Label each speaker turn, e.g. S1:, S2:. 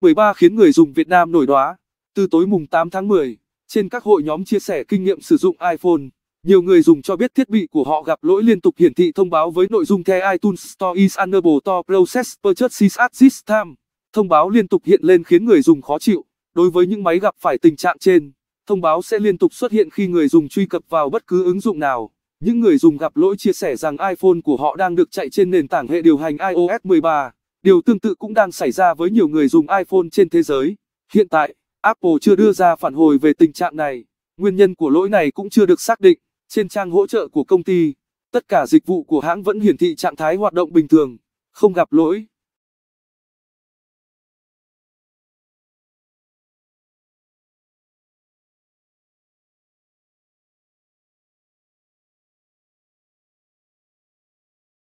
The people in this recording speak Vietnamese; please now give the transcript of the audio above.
S1: 13 khiến người dùng Việt Nam nổi đoá. Từ tối mùng 8 tháng 10, trên các hội nhóm chia sẻ kinh nghiệm sử dụng iPhone, nhiều người dùng cho biết thiết bị của họ gặp lỗi liên tục hiển thị thông báo với nội dung The iTunes Store is unable to process purchases at this time. Thông báo liên tục hiện lên khiến người dùng khó chịu. Đối với những máy gặp phải tình trạng trên, thông báo sẽ liên tục xuất hiện khi người dùng truy cập vào bất cứ ứng dụng nào. Những người dùng gặp lỗi chia sẻ rằng iPhone của họ đang được chạy trên nền tảng hệ điều hành iOS 13. Điều tương tự cũng đang xảy ra với nhiều người dùng iPhone trên thế giới. Hiện tại, Apple chưa đưa ra phản hồi về tình trạng này. Nguyên nhân của lỗi này cũng chưa được xác định. Trên trang hỗ trợ của công ty, tất cả dịch vụ của hãng vẫn hiển thị trạng thái hoạt động bình thường, không gặp lỗi.